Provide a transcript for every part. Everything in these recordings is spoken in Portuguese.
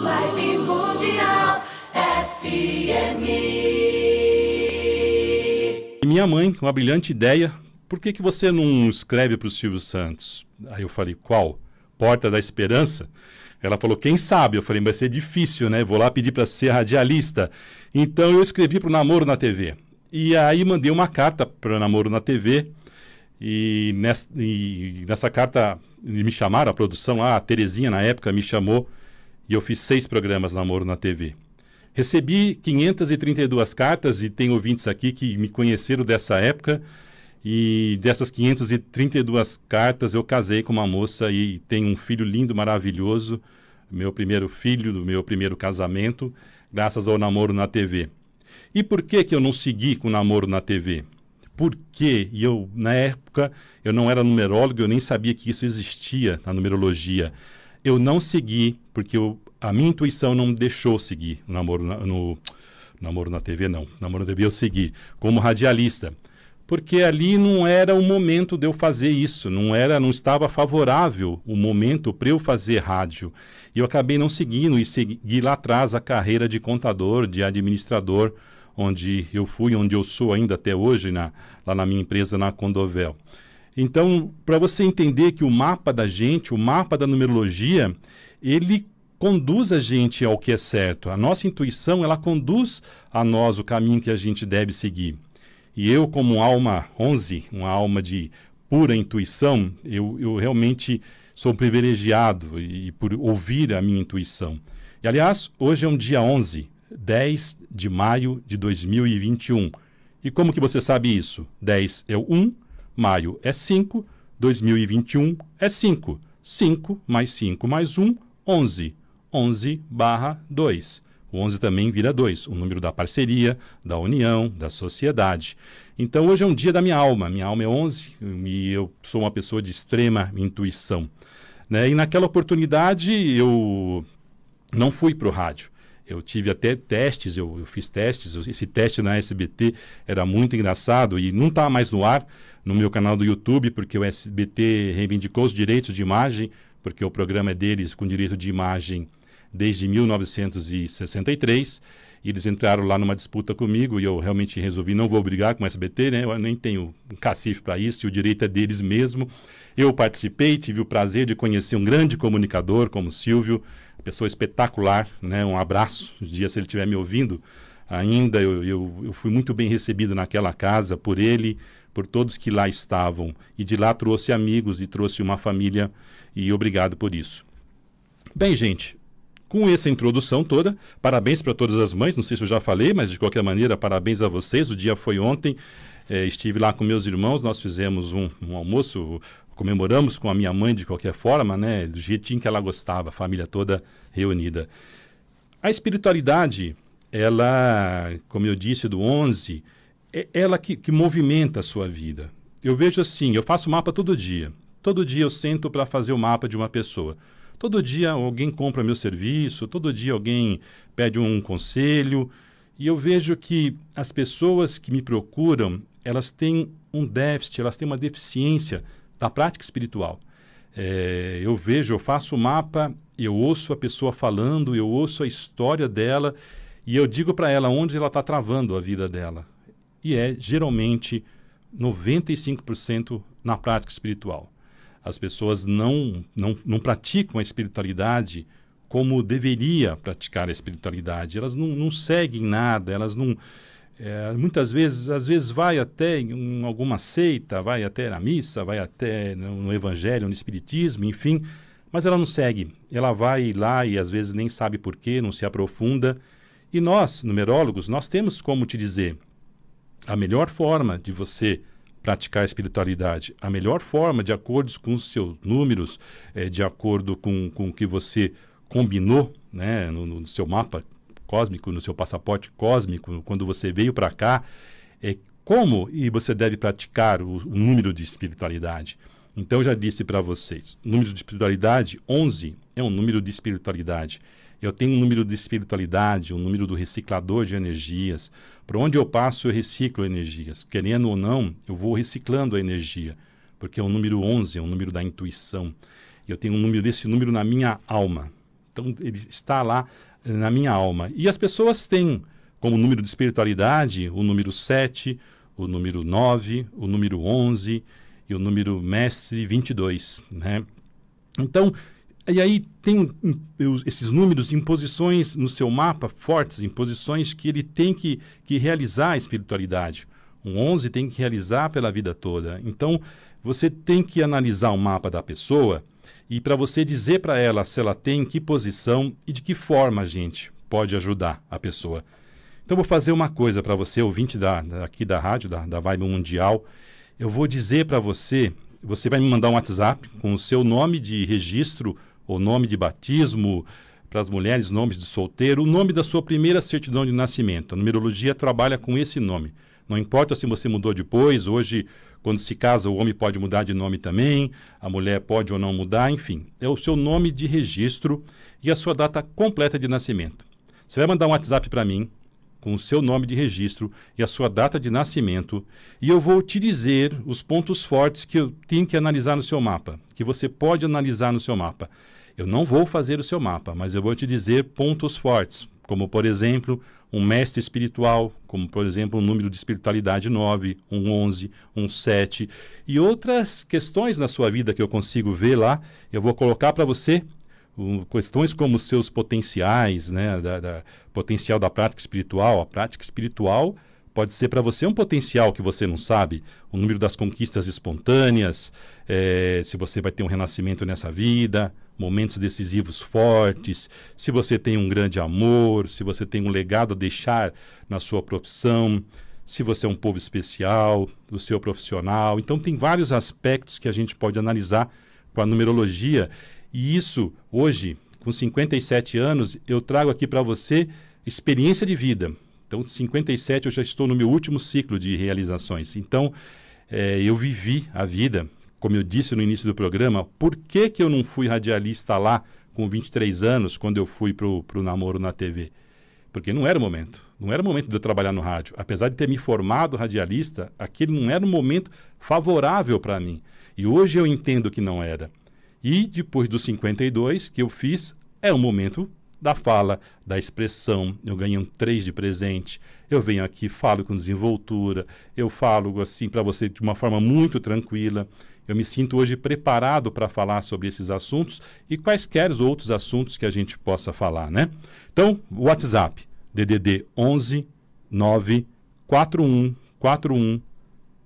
Live Mundial FM. E minha mãe, uma brilhante ideia, por que, que você não escreve para o Silvio Santos? Aí eu falei, qual? Porta da Esperança? Ela falou, quem sabe? Eu falei, vai ser difícil, né? Vou lá pedir para ser radialista. Então eu escrevi para o Namoro na TV. E aí mandei uma carta para o Namoro na TV. E nessa, e nessa carta me chamaram, a produção ah, a Terezinha na época me chamou e eu fiz seis programas Namoro na TV. Recebi 532 cartas e tem ouvintes aqui que me conheceram dessa época. E dessas 532 cartas, eu casei com uma moça e tenho um filho lindo, maravilhoso, meu primeiro filho do meu primeiro casamento, graças ao namoro na TV. E por que que eu não segui com o namoro na TV? Porque eu na época eu não era numerólogo, eu nem sabia que isso existia na numerologia. Eu não segui, porque eu, a minha intuição não me deixou seguir o namoro na, no, namoro na TV, não. Namoro na TV eu segui, como radialista. Porque ali não era o momento de eu fazer isso, não era, não estava favorável o momento para eu fazer rádio. E eu acabei não seguindo e segui lá atrás a carreira de contador, de administrador, onde eu fui, onde eu sou ainda até hoje, na, lá na minha empresa, na Condovel. Então, para você entender que o mapa da gente, o mapa da numerologia, ele conduz a gente ao que é certo. A nossa intuição, ela conduz a nós o caminho que a gente deve seguir. E eu, como alma 11, uma alma de pura intuição, eu, eu realmente sou privilegiado e, por ouvir a minha intuição. E, aliás, hoje é um dia 11, 10 de maio de 2021. E como que você sabe isso? 10 é o 1, Maio é 5, 2021 é 5. 5 mais 5 mais 1, 11. 11 barra 2. O 11 também vira 2, o número da parceria, da união, da sociedade. Então hoje é um dia da minha alma. Minha alma é 11 e eu sou uma pessoa de extrema intuição. Né? E naquela oportunidade eu não fui para o rádio. Eu tive até testes, eu, eu fiz testes. esse teste na SBT era muito engraçado e não está mais no ar no meu canal do YouTube, porque o SBT reivindicou os direitos de imagem, porque o programa é deles com direito de imagem desde 1963. eles entraram lá numa disputa comigo e eu realmente resolvi não vou brigar com o SBT, né? Eu nem tenho um cacife para isso, e o direito é deles mesmo. Eu participei, tive o prazer de conhecer um grande comunicador como Silvio, pessoa espetacular, né? Um abraço, um dia se ele estiver me ouvindo. Ainda eu, eu, eu fui muito bem recebido naquela casa por ele, por todos que lá estavam. E de lá trouxe amigos e trouxe uma família, e obrigado por isso. Bem, gente, com essa introdução toda, parabéns para todas as mães, não sei se eu já falei, mas de qualquer maneira, parabéns a vocês. O dia foi ontem, é, estive lá com meus irmãos, nós fizemos um, um almoço, comemoramos com a minha mãe de qualquer forma, né? Do jeitinho que ela gostava, a família toda reunida. A espiritualidade, ela, como eu disse do 11, é ela que, que movimenta a sua vida. Eu vejo assim, eu faço mapa todo dia. Todo dia eu sento para fazer o mapa de uma pessoa. Todo dia alguém compra meu serviço, todo dia alguém pede um conselho. E eu vejo que as pessoas que me procuram, elas têm um déficit, elas têm uma deficiência da prática espiritual. É, eu vejo, eu faço o mapa, eu ouço a pessoa falando, eu ouço a história dela e eu digo para ela onde ela está travando a vida dela. E é geralmente 95% na prática espiritual. As pessoas não, não, não praticam a espiritualidade como deveria praticar a espiritualidade. Elas não, não seguem nada, elas não, é, muitas vezes, às vezes vai até em alguma seita, vai até na missa, vai até no, evangelho, no espiritismo, enfim, mas ela não segue. Ela vai lá e às vezes nem sabe por não se aprofunda. E nós, numerólogos, nós temos como te dizer a melhor forma de você praticar a espiritualidade, a melhor forma, de acordo com os seus números, é, de acordo com, com o que você combinou né, no, no seu mapa cósmico, no seu passaporte cósmico, quando você veio para cá, é como e você deve praticar o, o número de espiritualidade. Então, eu já disse para vocês, número de espiritualidade, 11 é um número de espiritualidade. Eu tenho um número de espiritualidade, um número do reciclador de energias. Para onde eu passo, eu reciclo energias. Querendo ou não, eu vou reciclando a energia, porque é o número 11, é o número da intuição. Eu tenho um número desse número na minha alma. Então, ele está lá na minha alma. E as pessoas têm como número de espiritualidade o número 7, o número 9, o número 11 e o número mestre 22, né? Então, e aí tem esses números em posições no seu mapa fortes, em posições que ele tem que, que realizar a espiritualidade. Um 11 tem que realizar pela vida toda. Então, você tem que analisar o mapa da pessoa e para você dizer para ela se ela tem, em que posição e de que forma a gente pode ajudar a pessoa. Então vou fazer uma coisa para você, ouvinte da, aqui da rádio, da, da Vibe Mundial. Eu vou dizer para você, você vai me mandar um WhatsApp com o seu nome de registro ou nome de batismo, para as mulheres, nomes de solteiro, o nome da sua primeira certidão de nascimento. A numerologia trabalha com esse nome. Não importa se você mudou depois, hoje, quando se casa, o homem pode mudar de nome também, a mulher pode ou não mudar, enfim. É o seu nome de registro e a sua data completa de nascimento. Você vai mandar um WhatsApp para mim com o seu nome de registro e a sua data de nascimento e eu vou te dizer os pontos fortes que eu tenho que analisar no seu mapa, que você pode analisar no seu mapa. Eu não vou fazer o seu mapa, mas eu vou te dizer pontos fortes, como por exemplo, um mestre espiritual, como por exemplo o um número de espiritualidade 9, um 11, um 7 e outras questões na sua vida que eu consigo ver lá, eu vou colocar para você um, questões como seus potenciais, né, da, da, potencial da prática espiritual, a prática espiritual pode ser para você um potencial que você não sabe, o número das conquistas espontâneas, é, se você vai ter um renascimento nessa vida, momentos decisivos fortes, se você tem um grande amor, se você tem um legado a deixar na sua profissão, se você é um povo especial, do seu profissional. Então, tem vários aspectos que a gente pode analisar com a numerologia. E isso, hoje, com 57 anos, eu trago aqui para você experiência de vida. Então, 57, eu já estou no meu último ciclo de realizações. Então, é, eu vivi a vida como eu disse no início do programa, por que, que eu não fui radialista lá com 23 anos, quando eu fui para o namoro na TV? Porque não era o momento. Não era o momento de eu trabalhar no rádio. Apesar de ter me formado radialista, aquele não era um momento favorável para mim. E hoje eu entendo que não era. E depois dos 52 que eu fiz, é o momento da fala, da expressão. Eu ganho um 3 de presente. Eu venho aqui, falo com desenvoltura. Eu falo assim para você de uma forma muito tranquila. Eu me sinto hoje preparado para falar sobre esses assuntos e quaisquer outros assuntos que a gente possa falar, né? Então, WhatsApp, DDD 11 9 41 41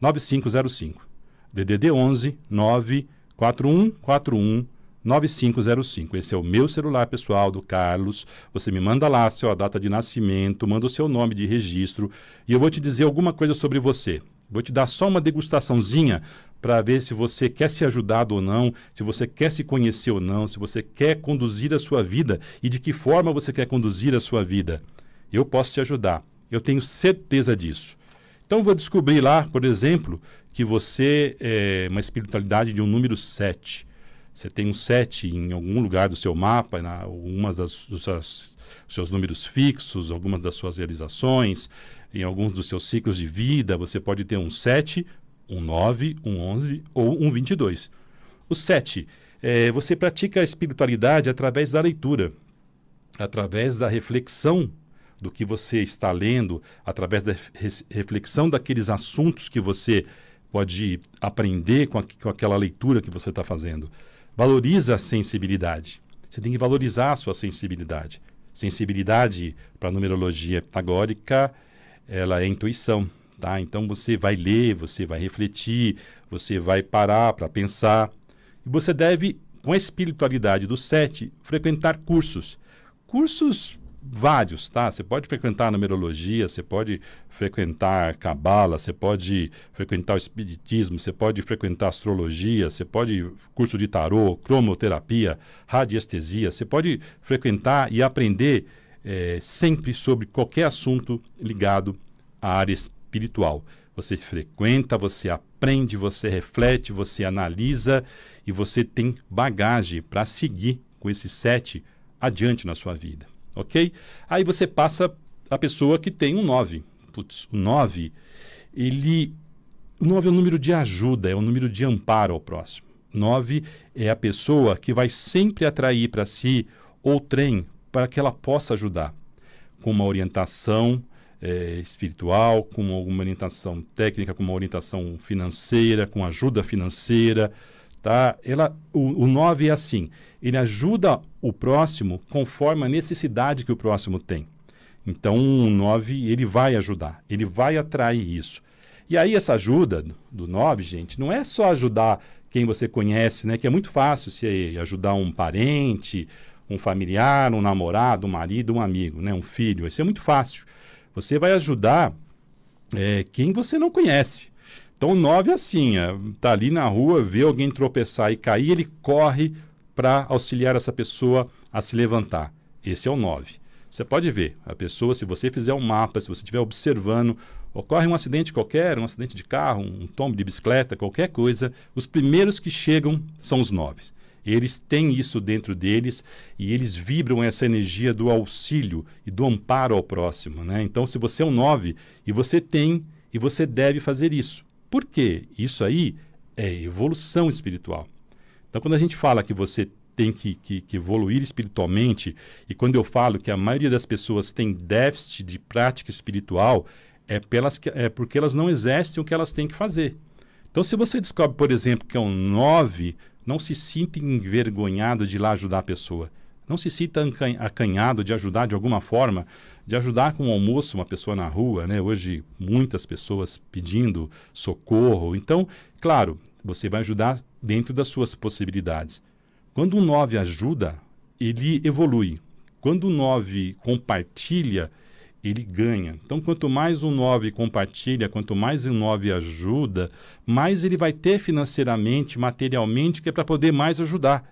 9505. DDD 11 9 41 41 9505. Esse é o meu celular pessoal do Carlos. Você me manda lá a sua data de nascimento, manda o seu nome de registro e eu vou te dizer alguma coisa sobre você. Vou te dar só uma degustaçãozinha para ver se você quer ser ajudado ou não, se você quer se conhecer ou não, se você quer conduzir a sua vida e de que forma você quer conduzir a sua vida. Eu posso te ajudar, eu tenho certeza disso. Então vou descobrir lá, por exemplo, que você é uma espiritualidade de um número 7. Você tem um 7 em algum lugar do seu mapa, em alguma das, dos seus, seus números fixos, algumas das suas realizações, em alguns dos seus ciclos de vida, você pode ter um 7 um 9, um 11 ou um 22. O 7, é, eh, você pratica a espiritualidade através da leitura, através da reflexão do que você está lendo, através da reflexão daqueles assuntos que você pode aprender com, a, com aquela leitura que você está fazendo. Valoriza a sensibilidade. Você tem que valorizar a sua sensibilidade. Sensibilidade, para a numerologia pitagórica, ela é intuição. Tá? Então você vai ler, você vai refletir, você vai parar para pensar. E você deve, com a espiritualidade do sete, frequentar cursos. Cursos vários, tá? Você pode frequentar numerologia, você pode frequentar cabala, você pode frequentar o espiritismo, você pode frequentar astrologia, você pode curso de tarô, cromoterapia, radiestesia, você pode frequentar e aprender é, sempre sobre qualquer assunto ligado à área espiritual. Você frequenta, você aprende, você reflete, você analisa e você tem bagagem para seguir com esses sete adiante na sua vida, ok? Aí você passa a pessoa que tem um nove. Putz, o nove, ele... O nove é o número de ajuda, é o número de amparo ao próximo. Nove é a pessoa que vai sempre atrair para si trem para que ela possa ajudar, com uma orientação, é, espiritual, com alguma orientação técnica, com uma orientação financeira, com ajuda financeira, tá? Ela, o, 9 é assim, ele ajuda o próximo conforme a necessidade que o próximo tem. Então, o 9, ele vai ajudar, ele vai atrair isso. E aí, essa ajuda do 9, gente, não é só ajudar quem você conhece, né? Que é muito fácil se ajudar um parente, um familiar, um namorado, um marido, um amigo, né? Um filho, isso é muito fácil. Você vai ajudar é, quem você não conhece. Então, nove é assim, é, tá ali na rua, vê alguém tropeçar e cair, ele corre para auxiliar essa pessoa a se levantar. Esse é o nove. Você pode ver, a pessoa, se você fizer um mapa, se você estiver observando, ocorre um acidente qualquer, um acidente de carro, um tombo de bicicleta, qualquer coisa, os primeiros que chegam são os 9. Eles têm isso dentro deles e eles vibram essa energia do auxílio e do amparo ao próximo. Né? Então, se você é um 9 e você tem e você deve fazer isso. Por quê? Isso aí é evolução espiritual. Então, quando a gente fala que você tem que, que, que, evoluir espiritualmente, e quando eu falo que a maioria das pessoas tem déficit de prática espiritual, é, pelas que, é porque elas não exercem o que elas têm que fazer. Então, se você descobre, por exemplo, que é um 9, não se sinta envergonhado de ir lá ajudar a pessoa. Não se sinta acanhado de ajudar de alguma forma, de ajudar com o um almoço uma pessoa na rua, né? Hoje muitas pessoas pedindo socorro. Então, claro, você vai ajudar dentro das suas possibilidades. Quando um 9 ajuda, ele evolui. Quando o 9 compartilha, ele ganha. Então, quanto mais um 9 compartilha, quanto mais um 9 ajuda, mais ele vai ter financeiramente, materialmente, que é para poder mais ajudar.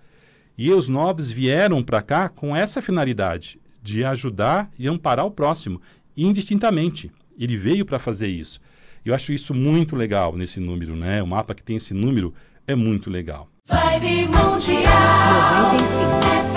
E os 9 vieram para cá com essa finalidade, de ajudar e amparar o próximo, indistintamente. Ele veio para fazer isso. Eu acho isso muito legal nesse número, né? O mapa que tem esse número é muito legal. Vibe Mundial 95